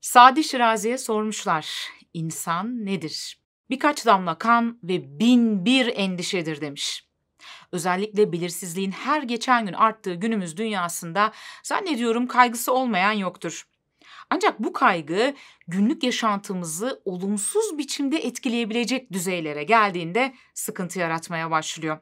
Sadi Şirazi'ye sormuşlar, insan nedir? Birkaç damla kan ve bin bir endişedir demiş. Özellikle belirsizliğin her geçen gün arttığı günümüz dünyasında zannediyorum kaygısı olmayan yoktur. Ancak bu kaygı günlük yaşantımızı olumsuz biçimde etkileyebilecek düzeylere geldiğinde sıkıntı yaratmaya başlıyor.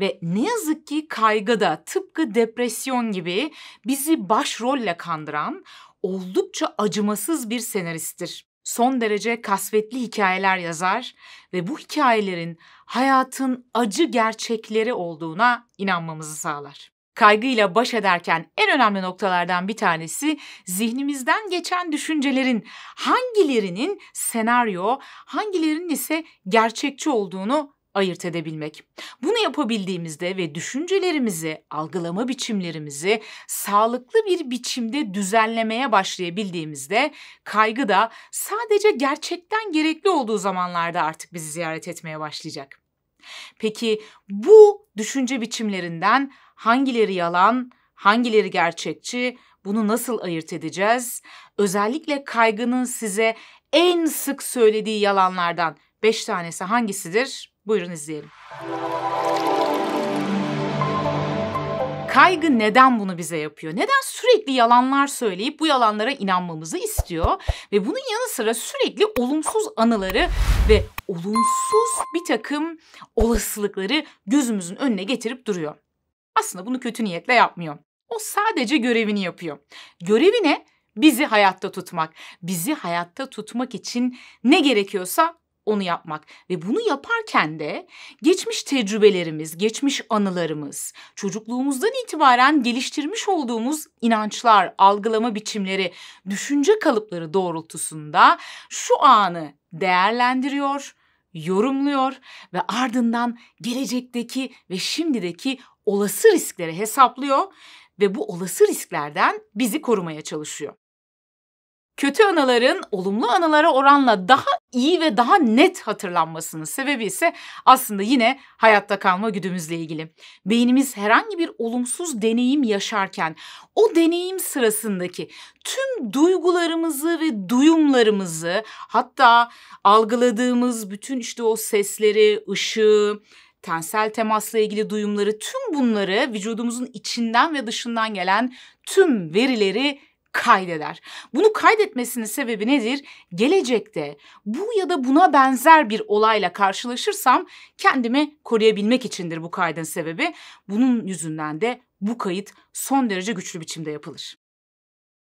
Ve ne yazık ki kaygı da tıpkı depresyon gibi bizi başrolle kandıran, oldukça acımasız bir senaristtir. Son derece kasvetli hikayeler yazar ve bu hikayelerin hayatın acı gerçekleri olduğuna inanmamızı sağlar. Kaygıyla baş ederken en önemli noktalardan bir tanesi zihnimizden geçen düşüncelerin hangilerinin senaryo, hangilerinin ise gerçekçi olduğunu ayırt edebilmek. Bunu yapabildiğimizde ve düşüncelerimizi, algılama biçimlerimizi sağlıklı bir biçimde düzenlemeye başlayabildiğimizde kaygı da sadece gerçekten gerekli olduğu zamanlarda artık bizi ziyaret etmeye başlayacak. Peki bu düşünce biçimlerinden hangileri yalan, hangileri gerçekçi, bunu nasıl ayırt edeceğiz? Özellikle kaygının size en sık söylediği yalanlardan 5 tanesi hangisidir? Buyurun izleyelim. Kaygı neden bunu bize yapıyor? Neden sürekli yalanlar söyleyip bu yalanlara inanmamızı istiyor? Ve bunun yanı sıra sürekli olumsuz anıları ve olumsuz bir takım olasılıkları gözümüzün önüne getirip duruyor. Aslında bunu kötü niyetle yapmıyor. O sadece görevini yapıyor. Görevi ne? Bizi hayatta tutmak. Bizi hayatta tutmak için ne gerekiyorsa onu yapmak ve bunu yaparken de geçmiş tecrübelerimiz, geçmiş anılarımız, çocukluğumuzdan itibaren geliştirmiş olduğumuz inançlar, algılama biçimleri, düşünce kalıpları doğrultusunda şu anı değerlendiriyor, yorumluyor ve ardından gelecekteki ve şimdideki olası riskleri hesaplıyor ve bu olası risklerden bizi korumaya çalışıyor kötü anıların olumlu anılara oranla daha iyi ve daha net hatırlanmasının sebebi ise aslında yine hayatta kalma güdümüzle ilgili. Beynimiz herhangi bir olumsuz deneyim yaşarken o deneyim sırasındaki tüm duygularımızı ve duyumlarımızı hatta algıladığımız bütün işte o sesleri, ışığı, tensel temasla ilgili duyumları tüm bunları vücudumuzun içinden ve dışından gelen tüm verileri kaydeder. Bunu kaydetmesinin sebebi nedir? Gelecekte bu ya da buna benzer bir olayla karşılaşırsam kendimi koruyabilmek içindir bu kaydın sebebi. Bunun yüzünden de bu kayıt son derece güçlü biçimde yapılır.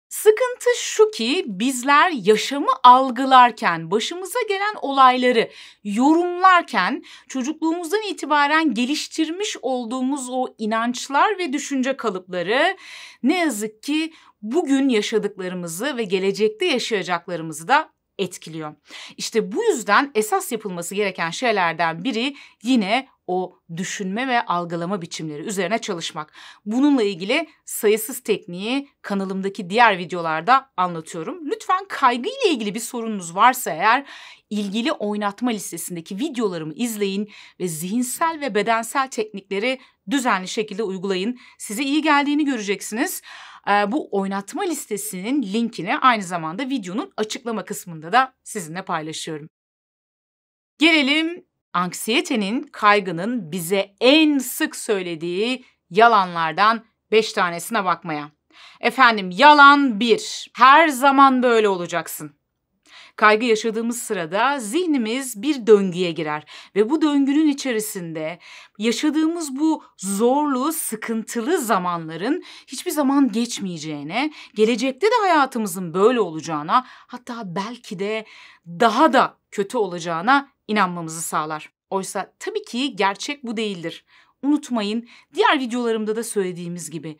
Sıkıntı şu ki bizler yaşamı algılarken, başımıza gelen olayları yorumlarken çocukluğumuzdan itibaren geliştirmiş olduğumuz o inançlar ve düşünce kalıpları ne yazık ki bugün yaşadıklarımızı ve gelecekte yaşayacaklarımızı da etkiliyor. İşte bu yüzden esas yapılması gereken şeylerden biri yine o düşünme ve algılama biçimleri üzerine çalışmak. Bununla ilgili sayısız tekniği kanalımdaki diğer videolarda anlatıyorum. Lütfen kaygı ile ilgili bir sorununuz varsa eğer ilgili oynatma listesindeki videolarımı izleyin ve zihinsel ve bedensel teknikleri düzenli şekilde uygulayın. Size iyi geldiğini göreceksiniz. E, bu oynatma listesinin linkini aynı zamanda videonun açıklama kısmında da sizinle paylaşıyorum. Gelelim anksiyetenin, kaygının bize en sık söylediği yalanlardan 5 tanesine bakmaya. Efendim yalan 1. Her zaman böyle olacaksın kaygı yaşadığımız sırada zihnimiz bir döngüye girer ve bu döngünün içerisinde yaşadığımız bu zorlu, sıkıntılı zamanların hiçbir zaman geçmeyeceğine, gelecekte de hayatımızın böyle olacağına, hatta belki de daha da kötü olacağına inanmamızı sağlar. Oysa tabii ki gerçek bu değildir. Unutmayın, diğer videolarımda da söylediğimiz gibi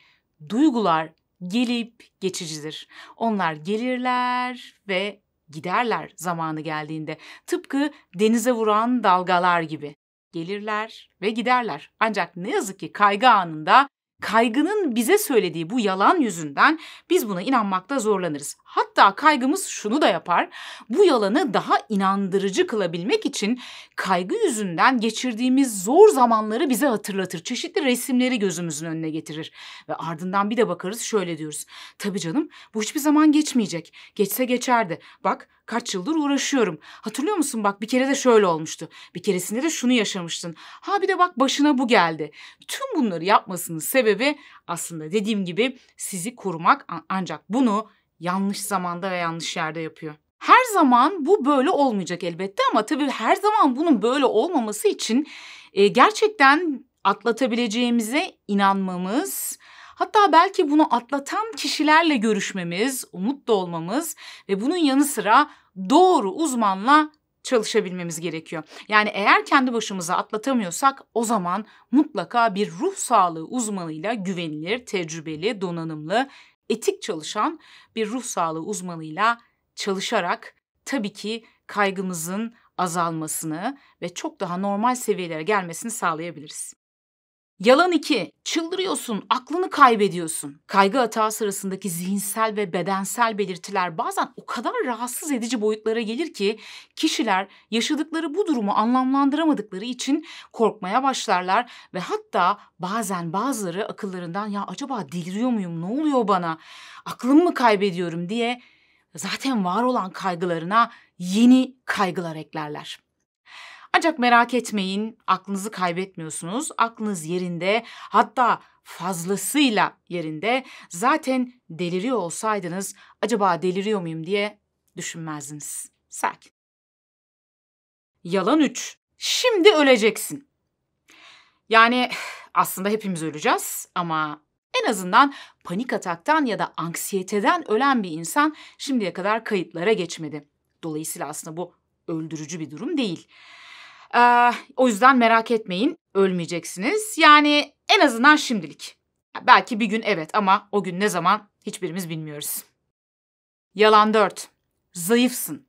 duygular gelip geçicidir. Onlar gelirler ve giderler zamanı geldiğinde. Tıpkı denize vuran dalgalar gibi. Gelirler ve giderler. Ancak ne yazık ki kaygı anında kaygının bize söylediği bu yalan yüzünden biz buna inanmakta zorlanırız. Hatta kaygımız şunu da yapar. Bu yalanı daha inandırıcı kılabilmek için kaygı yüzünden geçirdiğimiz zor zamanları bize hatırlatır. Çeşitli resimleri gözümüzün önüne getirir ve ardından bir de bakarız şöyle diyoruz. Tabii canım bu hiçbir zaman geçmeyecek. Geçse geçerdi. Bak Kaç yıldır uğraşıyorum. Hatırlıyor musun bak bir kere de şöyle olmuştu. Bir keresinde de şunu yaşamıştın. Ha bir de bak başına bu geldi. Tüm bunları yapmasının sebebi aslında dediğim gibi sizi korumak ancak bunu yanlış zamanda ve yanlış yerde yapıyor. Her zaman bu böyle olmayacak elbette ama tabii her zaman bunun böyle olmaması için e, gerçekten atlatabileceğimize inanmamız, Hatta belki bunu atlatan kişilerle görüşmemiz, umutlu olmamız ve bunun yanı sıra doğru uzmanla çalışabilmemiz gerekiyor. Yani eğer kendi başımıza atlatamıyorsak o zaman mutlaka bir ruh sağlığı uzmanıyla güvenilir, tecrübeli, donanımlı, etik çalışan bir ruh sağlığı uzmanıyla çalışarak tabii ki kaygımızın azalmasını ve çok daha normal seviyelere gelmesini sağlayabiliriz. Yalan 2. Çıldırıyorsun, aklını kaybediyorsun. Kaygı atağı sırasındaki zihinsel ve bedensel belirtiler bazen o kadar rahatsız edici boyutlara gelir ki kişiler yaşadıkları bu durumu anlamlandıramadıkları için korkmaya başlarlar ve hatta bazen bazıları akıllarından ya acaba deliriyor muyum, ne oluyor bana, aklımı mı kaybediyorum diye zaten var olan kaygılarına yeni kaygılar eklerler. Ancak merak etmeyin aklınızı kaybetmiyorsunuz. Aklınız yerinde hatta fazlasıyla yerinde. Zaten deliriyor olsaydınız acaba deliriyor muyum diye düşünmezdiniz. Sakin. Yalan 3. Şimdi öleceksin. Yani aslında hepimiz öleceğiz ama en azından panik ataktan ya da anksiyeteden ölen bir insan şimdiye kadar kayıtlara geçmedi. Dolayısıyla aslında bu öldürücü bir durum değil. Ee, o yüzden merak etmeyin ölmeyeceksiniz. Yani en azından şimdilik. Belki bir gün evet ama o gün ne zaman hiçbirimiz bilmiyoruz. Yalan 4. Zayıfsın.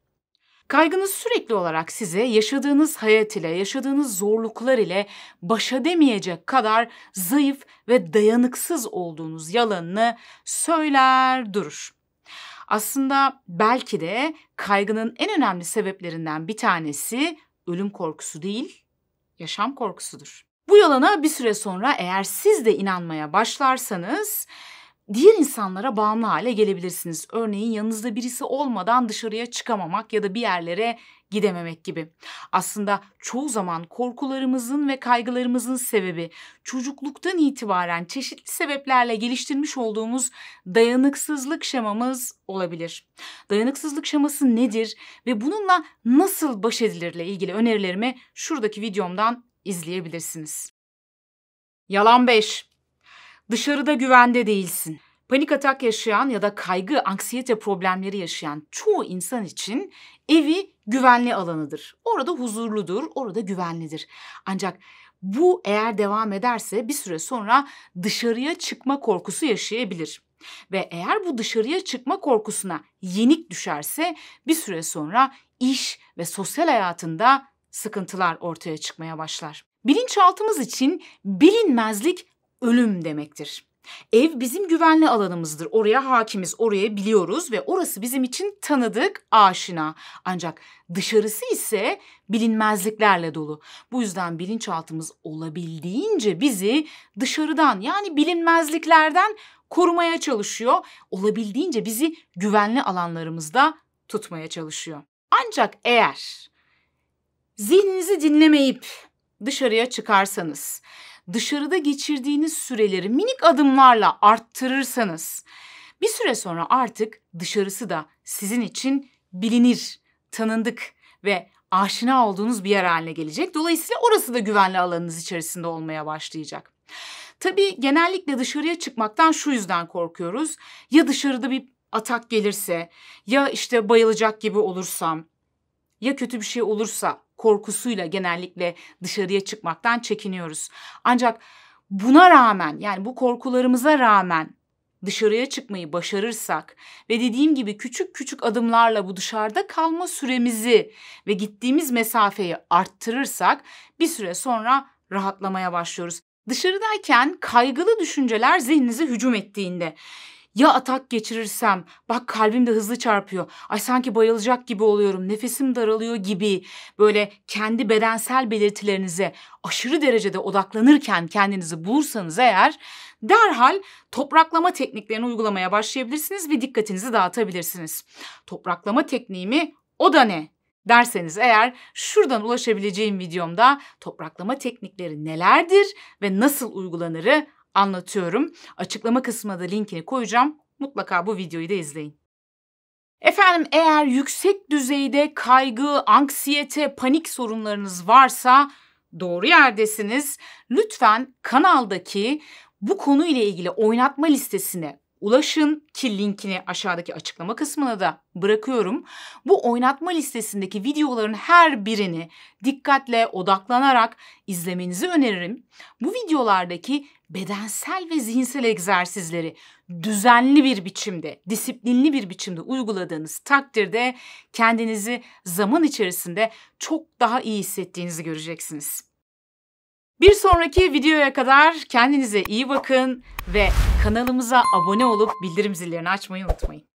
Kaygınız sürekli olarak size yaşadığınız hayat ile, yaşadığınız zorluklar ile baş edemeyecek kadar zayıf ve dayanıksız olduğunuz yalanını söyler durur. Aslında belki de kaygının en önemli sebeplerinden bir tanesi ölüm korkusu değil, yaşam korkusudur. Bu yalana bir süre sonra eğer siz de inanmaya başlarsanız diğer insanlara bağımlı hale gelebilirsiniz. Örneğin yanınızda birisi olmadan dışarıya çıkamamak ya da bir yerlere gidememek gibi. Aslında çoğu zaman korkularımızın ve kaygılarımızın sebebi çocukluktan itibaren çeşitli sebeplerle geliştirmiş olduğumuz dayanıksızlık şemamız olabilir. Dayanıksızlık şeması nedir ve bununla nasıl baş edilirle ilgili önerilerimi şuradaki videomdan izleyebilirsiniz. Yalan 5. Dışarıda güvende değilsin. Panik atak yaşayan ya da kaygı, anksiyete problemleri yaşayan çoğu insan için evi güvenli alanıdır. Orada huzurludur, orada güvenlidir. Ancak bu eğer devam ederse bir süre sonra dışarıya çıkma korkusu yaşayabilir. Ve eğer bu dışarıya çıkma korkusuna yenik düşerse bir süre sonra iş ve sosyal hayatında sıkıntılar ortaya çıkmaya başlar. Bilinçaltımız için bilinmezlik ölüm demektir. Ev bizim güvenli alanımızdır. Oraya hakimiz, oraya biliyoruz ve orası bizim için tanıdık, aşina. Ancak dışarısı ise bilinmezliklerle dolu. Bu yüzden bilinçaltımız olabildiğince bizi dışarıdan yani bilinmezliklerden korumaya çalışıyor. Olabildiğince bizi güvenli alanlarımızda tutmaya çalışıyor. Ancak eğer zihninizi dinlemeyip dışarıya çıkarsanız dışarıda geçirdiğiniz süreleri minik adımlarla arttırırsanız bir süre sonra artık dışarısı da sizin için bilinir, tanındık ve aşina olduğunuz bir yer haline gelecek. Dolayısıyla orası da güvenli alanınız içerisinde olmaya başlayacak. Tabii genellikle dışarıya çıkmaktan şu yüzden korkuyoruz. Ya dışarıda bir atak gelirse, ya işte bayılacak gibi olursam, ya kötü bir şey olursa korkusuyla genellikle dışarıya çıkmaktan çekiniyoruz. Ancak buna rağmen yani bu korkularımıza rağmen dışarıya çıkmayı başarırsak ve dediğim gibi küçük küçük adımlarla bu dışarıda kalma süremizi ve gittiğimiz mesafeyi arttırırsak bir süre sonra rahatlamaya başlıyoruz. Dışarıdayken kaygılı düşünceler zihninize hücum ettiğinde ya atak geçirirsem? Bak kalbim de hızlı çarpıyor. Ay sanki bayılacak gibi oluyorum. Nefesim daralıyor gibi. Böyle kendi bedensel belirtilerinize aşırı derecede odaklanırken kendinizi bulursanız eğer derhal topraklama tekniklerini uygulamaya başlayabilirsiniz ve dikkatinizi dağıtabilirsiniz. Topraklama tekniğimi o da ne derseniz eğer şuradan ulaşabileceğim videomda topraklama teknikleri nelerdir ve nasıl uygulanırı anlatıyorum. Açıklama kısmına da linkini koyacağım. Mutlaka bu videoyu da izleyin. Efendim eğer yüksek düzeyde kaygı, anksiyete, panik sorunlarınız varsa doğru yerdesiniz. Lütfen kanaldaki bu konuyla ilgili oynatma listesine Ulaşın ki linkini aşağıdaki açıklama kısmına da bırakıyorum. Bu oynatma listesindeki videoların her birini dikkatle odaklanarak izlemenizi öneririm. Bu videolardaki bedensel ve zihinsel egzersizleri düzenli bir biçimde, disiplinli bir biçimde uyguladığınız takdirde kendinizi zaman içerisinde çok daha iyi hissettiğinizi göreceksiniz. Bir sonraki videoya kadar kendinize iyi bakın ve kanalımıza abone olup bildirim zillerini açmayı unutmayın.